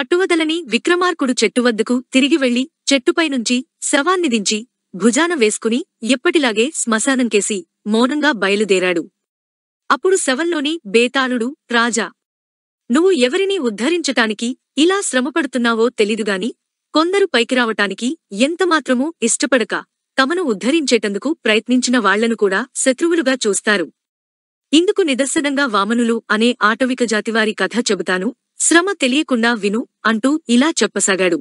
పట్టువదలని విక్రమార్కుడు చెట్టు వద్దకు తిరిగి వెళ్లి చెట్టుపైనుంచి శవాన్ని దించి భుజాన వేసుకుని ఎప్పటిలాగే శ్మశానంకేసి మౌనంగా బయలుదేరాడు అప్పుడు శవంలోని బేతాళుడు రాజా నువ్వు ఎవరిని ఉద్ధరించటానికి ఇలా శ్రమపడుతున్నావో తెలీదుగాని కొందరు పైకి రావటానికి ఎంతమాత్రమూ ఇష్టపడక తమను ఉద్ధరించేటందుకు ప్రయత్నించిన వాళ్లను కూడా శత్రువులుగా చూస్తారు ఇందుకు నిదర్శనంగా వామనులు అనే ఆటవిక జాతివారి కథ చెబుతాను శ్రమ తెలియకుండా విను అంటూ ఇలా చెప్పసాగాడు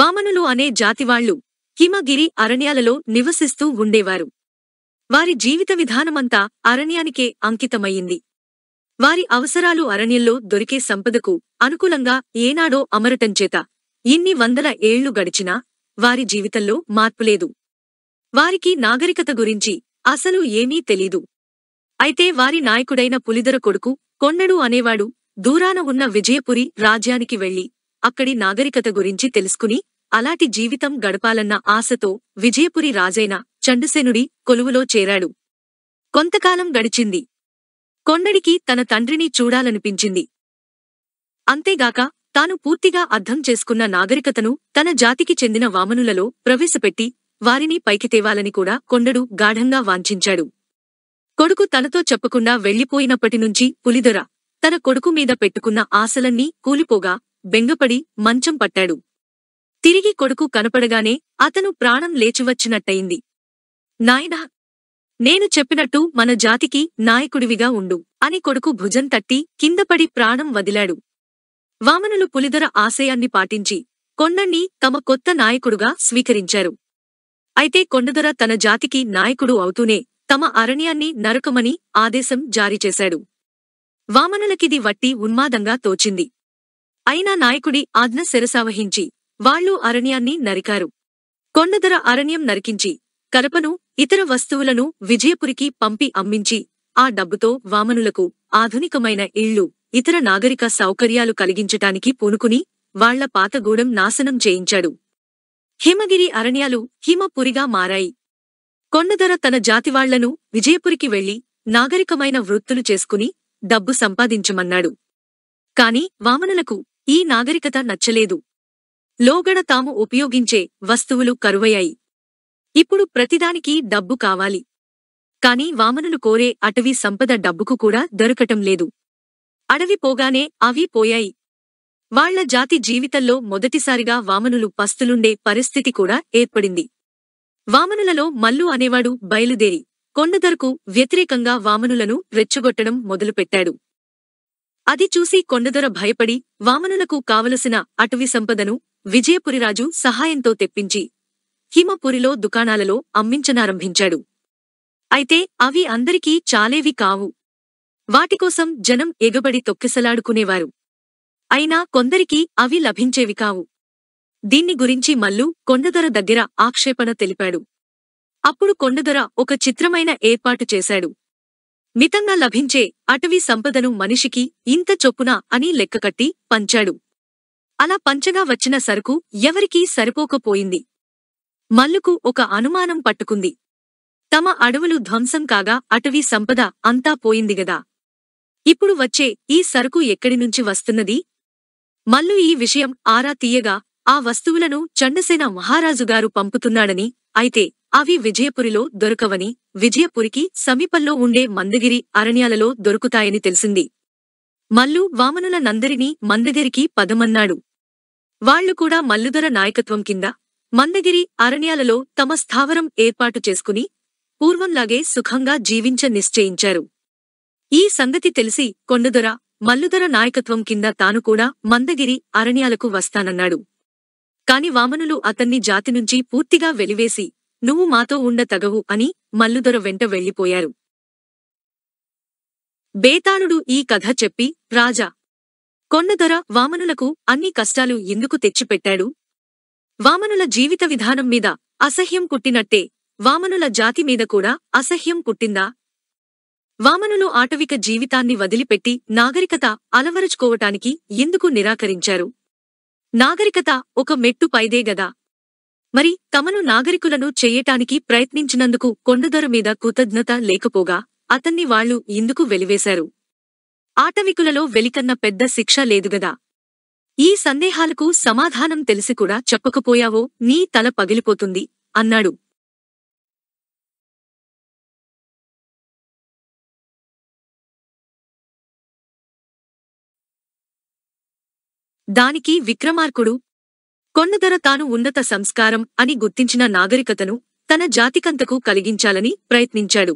వామనులు అనే జాతివాళ్లు హిమగిరి అరణ్యాలలో నివసిస్తూ ఉండేవారు వారి జీవిత విధానమంతా అరణ్యానికే అంకితమయ్యింది వారి అవసరాలు అరణ్యంలో దొరికే సంపదకు అనుకూలంగా ఏనాడో అమరటంచేత ఇన్ని వందల ఏళ్లు గడిచినా వారి జీవితంలో మార్పులేదు వారికి నాగరికత గురించి అసలు ఏమీ తెలీదు అయితే వారి నాయకుడైన పులిదర కొడుకు కొండడు అనేవాడు దూరాన ఉన్న విజయపురి రాజ్యానికి వెళ్లి అక్కడి నాగరికత గురించి తెలుసుకుని అలాంటి జీవితం గడపాలన్న ఆశతో విజయపురి రాజైన చండుసేనుడి కొలువులో చేరాడు కొంతకాలం గడిచింది కొండడికి తన తండ్రిని చూడాలనిపించింది అంతేగాక తాను పూర్తిగా అర్థం చేసుకున్న నాగరికతను తన జాతికి చెందిన వామనులలో ప్రవేశపెట్టి వారిని పైకి తేవాలని కూడా కొండడు గాఢంగా వాంఛించాడు కొడుకు తనతో చెప్పకుండా వెళ్లిపోయినప్పటినుంచి పులిదొర తన కొడుకు మీద పెట్టుకున్న ఆశలన్నీ కూలిపోగా బెంగపడి మంచం పట్టాడు తిరిగి కొడుకు కనపడగానే అతను ప్రాణం లేచివచ్చినట్టయింది నాయనా నేను చెప్పినట్టు మన జాతికి నాయకుడివిగా ఉండు అని కొడుకు భుజం తట్టి కిందపడి ప్రాణం వదిలాడు వామనులు పులిదర ఆశయాన్ని పాటించి కొండణ్ణి తమ కొత్త నాయకుడుగా స్వీకరించారు అయితే కొండదొర తన జాతికి నాయకుడు అవుతూనే తమ అరణ్యాన్ని నరకమని ఆదేశం జారీచేశాడు వామనులకిది వట్టి ఉన్మాదంగా తోచింది అయినా నాయకుడి ఆజ్ఞ శిరసావహించి వాళ్లు అరణ్యాన్ని నరికారు కొండదొర అరణ్యం నరికించి కరపను ఇతర వస్తువులను విజయపురికి పంపి అమ్మించి ఆ డబ్బుతో వామనులకు ఆధునికమైన ఇళ్ళు ఇతర నాగరిక సౌకర్యాలు కలిగించటానికి పూనుకుని వాళ్ల పాతగూడెం నాశనం చేయించాడు హిమగిరి అరణ్యాలు హిమపురిగా మారాయి కొండదర తన జాతివాళ్లను విజయపురికి వెళ్లి నాగరికమైన వృత్తులు చేసుకుని డబ్బు సంపాదించమన్నాడు కాని వామనులకు ఈ నాగరికత నచ్చలేదు లోగడ తాము ఉపయోగించే వస్తువులు కరువయ్యాయి ఇప్పుడు ప్రతిదానికి డబ్బు కావాలి కాని వామనులు కోరే అటవీ సంపద డబ్బుకు కూడా దొరకటం లేదు అడవి పోగానే అవి పోయాయి వాళ్ల జాతి జీవితంలో మొదటిసారిగా వామనులు పస్తులుండే పరిస్థితి కూడా ఏర్పడింది వామనులలో మల్లు అనేవాడు బయలుదేరి కొండదరకు వ్యతిరేకంగా వామనులను రెచ్చగొట్టడం మొదలుపెట్టాడు అది చూసి కొండదొర భయపడి వామనులకు కావలసిన అటవీ సంపదను విజయపురిరాజు సహాయంతో తెప్పించి హిమపురిలో దుకాణాలలో అమ్మించనారంభించాడు అయితే అవి అందరికీ చాలేవి కావు వాటికోసం జనం ఎగబడి తొక్కిసలాడుకునేవారు అయినా కొందరికి అవి లభించేవి కావు దీన్ని గురించి మల్లు కొండదొర దగ్గర ఆక్షేపణ తెలిపాడు అప్పుడు కొండదొర ఒక చిత్రమైన ఏర్పాటు చేశాడు మితంగా లభించే అటవీ సంపదను మనిషికి ఇంత చొప్పున అని లెక్కకట్టి పంచాడు అలా పంచగా వచ్చిన సరుకు ఎవరికీ సరిపోకపోయింది మల్లుకు ఒక అనుమానం పట్టుకుంది తమ అడవులు ధ్వంసం కాగా అటవీ సంపద అంతా పోయిందిగదా ఇప్పుడు వచ్చే ఈ సరుకు ఎక్కడి నుంచి వస్తున్నది మల్లు ఈ విషయం ఆరా తీయగా ఆ వస్తువులను చండసేన మహారాజుగారు పంపుతున్నాడని అయితే అవి విజయపురిలో దొరకవని విజయపురికి సమీపంలో ఉండే మందగిరి అరణ్యాలలో దొరుకుతాయని తెలిసింది మల్లు వామనుల నందరినీ మందగిరికి పదమన్నాడు వాళ్లు కూడా నాయకత్వం కింద మందగిరి అరణ్యాలలో తమ స్థావరం ఏర్పాటు చేసుకుని పూర్వంలాగే సుఖంగా జీవించ నిశ్చయించారు ఈ సంగతి తెలిసి కొండదొర మల్లుదొర నాయకత్వం కింద తాను కూడా మందగిరి అరణ్యాలకు వస్తానన్నాడు కాని వామనులు అతన్ని జాతినుంచి పూర్తిగా వెలివేసి నువ్వు మాతో ఉండ తగవు అని మల్లుదొర వెంట వెళ్లిపోయారు బేతాళుడు ఈ కథ చెప్పి రాజా కొండదొర వామనులకు అన్ని కష్టాలు ఎందుకు తెచ్చిపెట్టాడు వామనుల జీవిత విధానం మీద అసహ్యం కుట్టినట్టే వామనుల జాతి మీద కూడా అసహ్యం కుట్టిందా వామనులు ఆటవిక జీవితాన్ని వదిలిపెట్టి నాగరికత అలవరుచుకోవటానికి ఎందుకు నిరాకరించారు నాగరికత ఒక మెట్టు పైదేగదా మరి తమను నాగరికులను చెయ్యటానికి ప్రయత్నించినందుకు కొండదొర మీద కృతజ్ఞత లేకపోగా అతన్ని వాళ్లు ఇందుకు వెలివేశారు ఆటవికులలో వెలికన్న పెద్ద శిక్ష లేదుగదా ఈ సందేహాలకు సమాధానం తెలిసి కూడా చెప్పకపోయావో నీ తల పగిలిపోతుంది అన్నాడు దానికి విక్రమార్కుడు కొన్నదర తాను ఉన్నత సంస్కారం అని గుర్తించిన నాగరికతను తన జాతికంతకు కలిగించాలని ప్రయత్నించాడు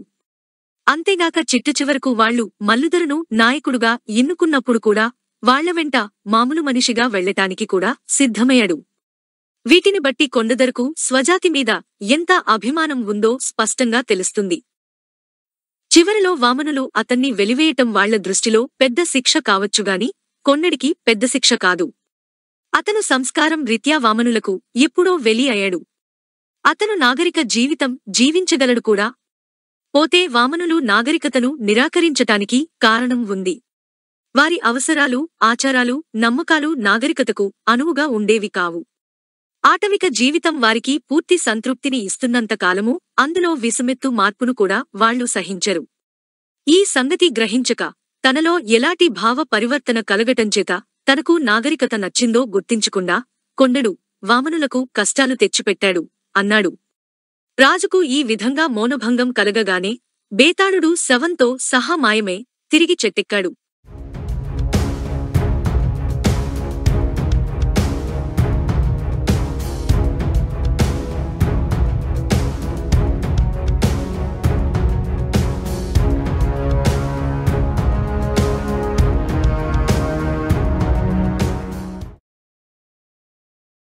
అంతేగాక చివరకు వాళ్లు మల్లుదరను నాయకుడుగా ఎన్నుకున్నప్పుడు కూడా వాళ్ల వెంట మామూలు మనిషిగా వెళ్లటానికి కూడా సిద్ధమయ్యాడు వీటిని బట్టి కొండదరకు స్వజాతి మీద ఎంత అభిమానం ఉందో స్పష్టంగా తెలుస్తుంది చివరిలో వామనులు అతన్ని వెలివేయటం వాళ్ల దృష్టిలో పెద్ద శిక్ష కావచ్చుగాని కొన్నడికి పెద్ద శిక్ష కాదు అతను సంస్కారం రీత్యా వామనులకు ఎప్పుడో వెలి అయ్యాడు అతను నాగరిక జీవితం జీవించగలడు కూడా పోతే వామనులు నాగరికతను నిరాకరించటానికి కారణం ఉంది వారి అవసరాలు ఆచారాలు నమ్మకాలు నాగరికతకు అనువుగా ఉండేవి కావు ఆటవిక జీవితం వారికి పూర్తి సంతృప్తిని ఇస్తున్నంతకాలమూ అందులో విసుమెత్తు మార్పును కూడా వాళ్లు సహించరు ఈ సంగతి గ్రహించక తనలో ఎలాంటి భావ పరివర్తన కలగటంచేత తనకు నాగరికత నచ్చిందో గుర్తించకుండా కొండడు వామనులకు కష్టాలు తెచ్చిపెట్టాడు అన్నాడు రాజుకు ఈ విధంగా మౌనభంగం కలగగానే బేతాళుడు శవంతో సహా మాయమే తిరిగి చెట్టెక్కాడు